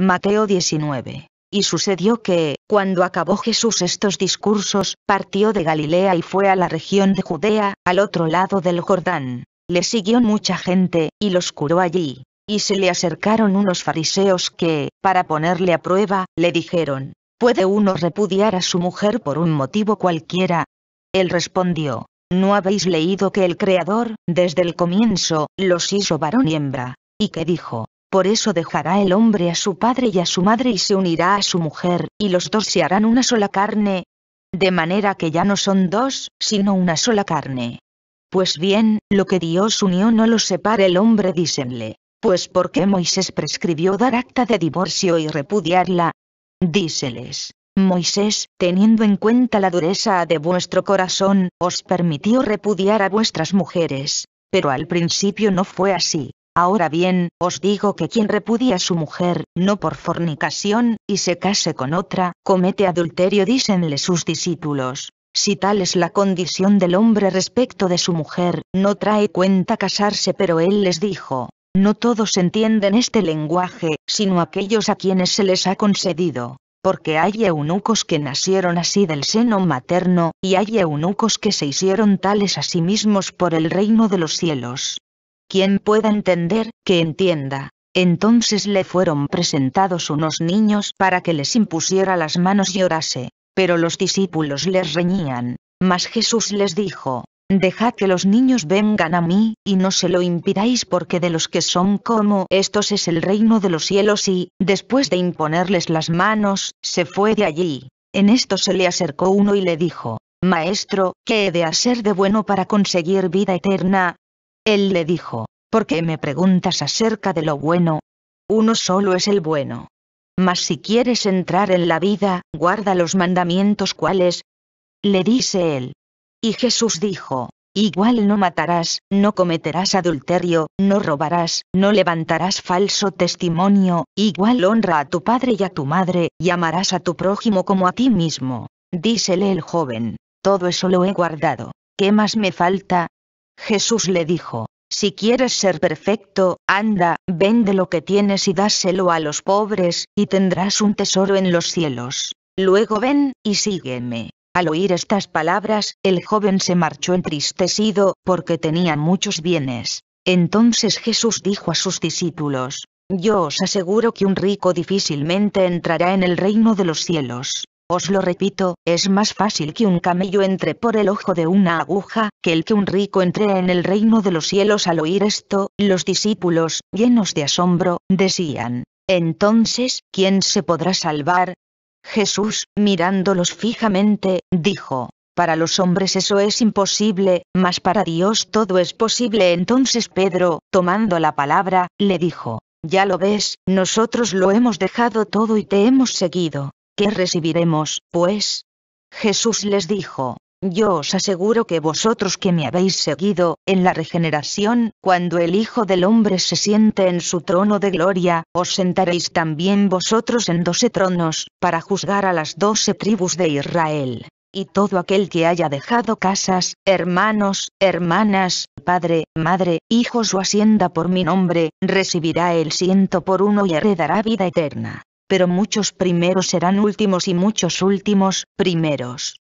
Mateo 19. Y sucedió que, cuando acabó Jesús estos discursos, partió de Galilea y fue a la región de Judea, al otro lado del Jordán. Le siguió mucha gente, y los curó allí. Y se le acercaron unos fariseos que, para ponerle a prueba, le dijeron, ¿puede uno repudiar a su mujer por un motivo cualquiera? Él respondió, ¿no habéis leído que el Creador, desde el comienzo, los hizo varón y hembra? Y que dijo, por eso dejará el hombre a su padre y a su madre y se unirá a su mujer, y los dos se harán una sola carne. De manera que ya no son dos, sino una sola carne. Pues bien, lo que Dios unió no lo separe el hombre, dicenle. Pues ¿por qué Moisés prescribió dar acta de divorcio y repudiarla? Díceles. Moisés, teniendo en cuenta la dureza de vuestro corazón, os permitió repudiar a vuestras mujeres. Pero al principio no fue así. Ahora bien, os digo que quien repudia a su mujer, no por fornicación, y se case con otra, comete adulterio, dícenle sus discípulos. Si tal es la condición del hombre respecto de su mujer, no trae cuenta casarse, pero él les dijo, no todos entienden este lenguaje, sino aquellos a quienes se les ha concedido. Porque hay eunucos que nacieron así del seno materno, y hay eunucos que se hicieron tales a sí mismos por el reino de los cielos. Quien pueda entender, que entienda. Entonces le fueron presentados unos niños para que les impusiera las manos y orase, pero los discípulos les reñían. Mas Jesús les dijo, Dejad que los niños vengan a mí, y no se lo impidáis porque de los que son como estos es el reino de los cielos y, después de imponerles las manos, se fue de allí. En esto se le acercó uno y le dijo, Maestro, ¿qué he de hacer de bueno para conseguir vida eterna? Él le dijo, ¿por qué me preguntas acerca de lo bueno? Uno solo es el bueno. Mas si quieres entrar en la vida, guarda los mandamientos cuáles». le dice él. Y Jesús dijo, Igual no matarás, no cometerás adulterio, no robarás, no levantarás falso testimonio, igual honra a tu padre y a tu madre, y amarás a tu prójimo como a ti mismo. Dícele el joven, todo eso lo he guardado, ¿qué más me falta? Jesús le dijo, si quieres ser perfecto, anda, vende lo que tienes y dáselo a los pobres, y tendrás un tesoro en los cielos. Luego ven, y sígueme. Al oír estas palabras, el joven se marchó entristecido, porque tenía muchos bienes. Entonces Jesús dijo a sus discípulos, Yo os aseguro que un rico difícilmente entrará en el reino de los cielos. Os lo repito, es más fácil que un camello entre por el ojo de una aguja, que el que un rico entre en el reino de los cielos. Al oír esto, los discípulos, llenos de asombro, decían, Entonces, ¿quién se podrá salvar? Jesús, mirándolos fijamente, dijo, Para los hombres eso es imposible, mas para Dios todo es posible. Entonces Pedro, tomando la palabra, le dijo, Ya lo ves, nosotros lo hemos dejado todo y te hemos seguido. ¿qué recibiremos, pues? Jesús les dijo, yo os aseguro que vosotros que me habéis seguido, en la regeneración, cuando el Hijo del Hombre se siente en su trono de gloria, os sentaréis también vosotros en doce tronos, para juzgar a las doce tribus de Israel. Y todo aquel que haya dejado casas, hermanos, hermanas, padre, madre, hijos o hacienda por mi nombre, recibirá el ciento por uno y heredará vida eterna pero muchos primeros serán últimos y muchos últimos, primeros.